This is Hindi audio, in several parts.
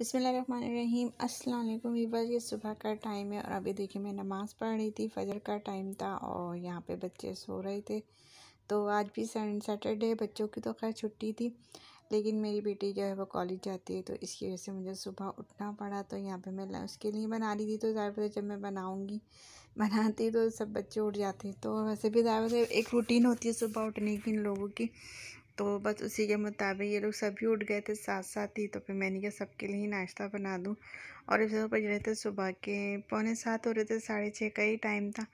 बसमीम अल्लाम वीवर्स ये सुबह का टाइम है और अभी देखिए मैं नमाज़ पढ़ रही थी फजर का टाइम था और यहाँ पे बच्चे सो रहे थे तो आज भी सैटरडे बच्चों की तो खैर छुट्टी थी लेकिन मेरी बेटी जो है वो कॉलेज जाती है तो इसकी वजह से मुझे सुबह उठना पड़ा तो यहाँ पे मैं लंच के लिए बना रही थी तो ज़्यादा जब मैं बनाऊँगी बनाती तो सब बच्चे उठ जाते हैं तो वैसे भी ज़्यादा एक रूटीन होती है सुबह उठने की इन लोगों की तो बस उसी के मुताबिक ये लोग सभी उठ गए थे साथ साथ ही तो फिर मैंने कहा सबके लिए ही नाश्ता बना दूँ और इस बज रहे थे सुबह के पौने सात हो रहे थे साढ़े छः का ही टाइम था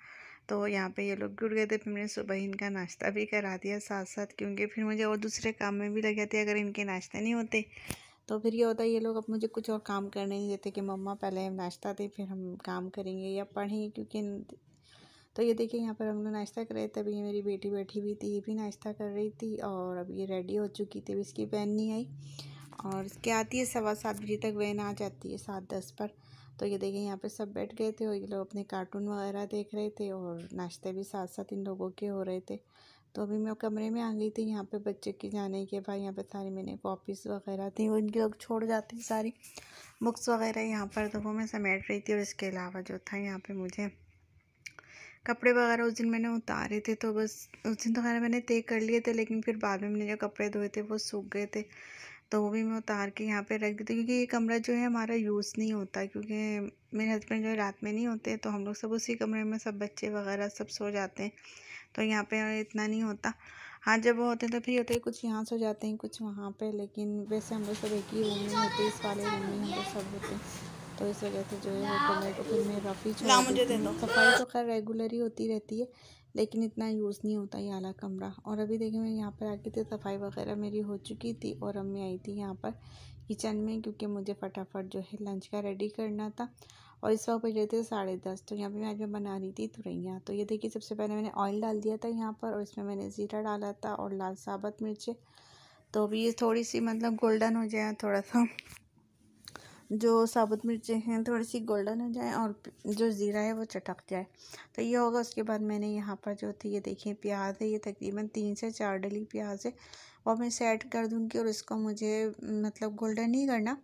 तो यहाँ पे ये लोग भी उठ गए थे फिर मैंने सुबह ही इनका नाश्ता भी करा दिया साथ साथ क्योंकि फिर मुझे और दूसरे काम में भी लग जाते अगर इनके नाश्ते नहीं होते तो फिर ये होता है ये लोग अब मुझे कुछ और काम करने नहीं देते कि मम्मा पहले हम नाश्ता दें फिर हम काम करेंगे या पढ़ेंगे क्योंकि तो ये देखिए यहाँ पर हम लोग नाश्ता कर रहे थे अभी ये मेरी बेटी बैठी हुई थी ये भी नाश्ता कर रही थी और अब ये रेडी हो चुकी थी अभी इसकी वैन नहीं आई और इसके आती है सवा सात बजे तक वैन आ जाती है सात दस पर तो ये देखिए यहाँ पे सब बैठ गए थे और ये लोग अपने कार्टून वगैरह देख रहे थे और नाश्ते भी साथ साथ इन लोगों के हो रहे थे तो अभी मैं कमरे में आ गई थी यहाँ पे बच्चे के जाने के बाद यहाँ पे सारी मैंने कॉपीज़ वगैरह थी उनके लोग छोड़ जाते हैं सारी बुक्स वगैरह यहाँ पर तो वो मैं समेट रही थी और इसके अलावा जो था यहाँ पे मुझे कपड़े वगैरह उस दिन मैंने उतारे थे तो बस उस दिन तो खैर मैंने तय कर लिए थे लेकिन फिर बाद में मैंने जो कपड़े धोए थे वो सूख गए थे तो वो भी मैं उतार के यहाँ पे रख दी थी क्योंकि ये कमरा जो है हमारा यूज़ नहीं होता क्योंकि मेरे हस्बैंड जो है रात में नहीं होते तो हम लोग सब उसी कमरे में सब बच्चे वगैरह सब सो जाते हैं तो यहाँ पे इतना नहीं होता हाँ जब वो होते हैं तो फिर होते हैं कुछ यहाँ सो जाते हैं कुछ वहाँ पे लेकिन वैसे हम लोग सब एक ही रूम में होते इस वाले रूम में हम लोग सब होते हैं तो इस वजह से जो है कलर तो को फिर मैं रफ़ ही सफाई तो खैर रेगुलर ही होती रहती है लेकिन इतना यूज़ नहीं होता ये आला कमरा और अभी देखिए मैं यहाँ पर आ गई थी सफाई वगैरह मेरी हो चुकी थी और अम्मी आई थी यहाँ पर किचन में क्योंकि मुझे फटाफट जो है लंच का रेडी करना था और इस वक्त बज रहे थे साढ़े दस तो यहाँ पे मैं आज मैं बना रही थी तुरैया तो ये देखिए सबसे पहले मैंने ऑयल डाल दिया था यहाँ पर और इसमें मैंने ज़ीरा डाला था और लाल साबत मिर्चें तो अभी ये थोड़ी सी मतलब गोल्डन हो जाए थोड़ा सा जो साबुत मिर्चें हैं थोड़ी सी गोल्डन हो जाए और जो ज़ीरा है वो चटक जाए तो ये होगा उसके बाद मैंने यहाँ पर जो थी ये देखिए प्याज है ये तकरीबन तीन से चार डली प्याज है और मैं सेट कर दूँगी और इसको मुझे मतलब गोल्डन ही करना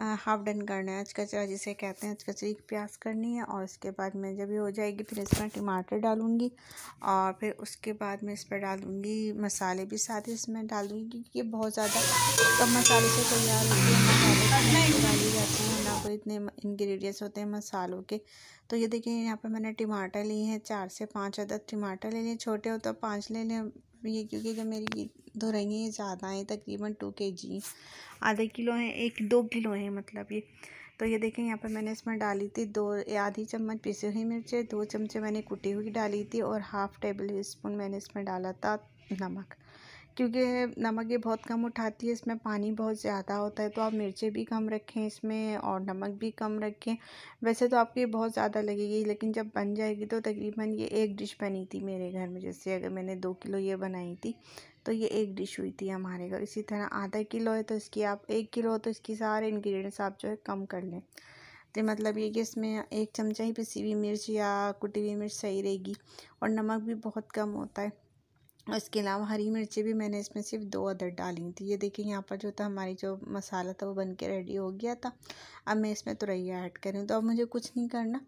हाफ डन करना है अचकचरा जिसे कहते हैं अचकचरी की प्याज करनी है और उसके बाद में जब ये हो जाएगी फिर इसमें टमाटर डालूँगी और फिर उसके बाद में इस पर डालूँगी मसाले भी साथ ही इसमें डाल दूँगी क्योंकि ये बहुत ज़्यादा कम मसाले से तैयार होती है डाली जाती है ना कोई इतने इन्ग्रीडियंट्स होते हैं मसालों के तो ये देखिए यहाँ पर मैंने टमाटर लिए हैं चार से पाँच अदद टमाटर ले लिए छोटे हो तो पाँच ले लें में ये क्योंकि जो मेरी ये दो रही हैं ये ज़्यादा हैं तकरीबन टू के जी आधे किलो हैं एक दो किलो हैं मतलब ये तो ये देखें यहाँ पर मैंने इसमें डाली थी दो आधी चम्मच पिसी हुई मिर्चें दो चमचे मैंने कुटी हुई डाली थी और हाफ़ टेबल स्पून मैंने इसमें डाला था नमक क्योंकि नमक ये बहुत कम उठाती है इसमें पानी बहुत ज़्यादा होता है तो आप मिर्चें भी कम रखें इसमें और नमक भी कम रखें वैसे तो आपकी बहुत ज़्यादा लगेगी लेकिन जब बन जाएगी तो तकरीबन ये एक डिश बनी थी मेरे घर में जैसे अगर मैंने दो किलो ये बनाई थी तो ये एक डिश हुई थी हमारे घर इसी तरह आधा किलो है तो इसकी आप एक किलो हो तो इसकी सारे इन्ग्रीडियंट्स आप जो है कम कर लें तो मतलब ये कि इसमें एक चमचा ही पिसी हुई मिर्च या कुटी हुई मिर्च सही रहेगी और नमक भी बहुत कम होता है और इसके अलावा हरी मिर्ची भी मैंने इसमें सिर्फ दो अदर डाली थी ये देखिए यहाँ पर जो था हमारी जो मसाला था वो बन के रेडी हो गया था अब मैं इसमें तुरैया ऐड करूँ तो अब मुझे कुछ नहीं करना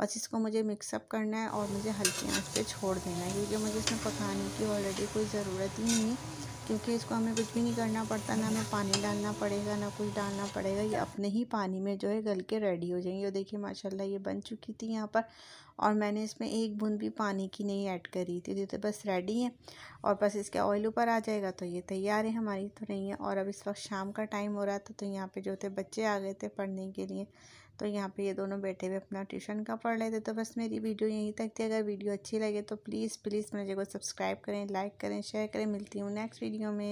बस इसको मुझे मिक्सअप करना है और मुझे हल्की आँच पे छोड़ देना है क्योंकि मुझे इसमें पकाने की ऑलरेडी कोई ज़रूरत ही नहीं है क्योंकि इसको हमें कुछ भी नहीं करना पड़ता ना हमें पानी डालना पड़ेगा ना कुछ डालना पड़ेगा ये अपने ही पानी में जो है गल के रेडी हो जाएंगे और देखिए माशाल्लाह ये बन चुकी थी यहाँ पर और मैंने इसमें एक बूंद भी पानी की नहीं ऐड करी थी तो बस रेडी है और बस इसके ऑयल ऊपर आ जाएगा तो ये तैयार है हमारी तो नहीं है और अब इस वक्त शाम का टाइम हो रहा था तो यहाँ पर जो थे बच्चे आ गए थे पढ़ने के लिए तो यहाँ पे ये दोनों बैठे हुए अपना ट्यूशन का पढ़ लेते तो बस मेरी वीडियो यहीं तक थी अगर वीडियो अच्छी लगे तो प्लीज़ प्लीज़ मेरे को सब्सक्राइब करें लाइक करें शेयर करें मिलती हूँ नेक्स्ट वीडियो में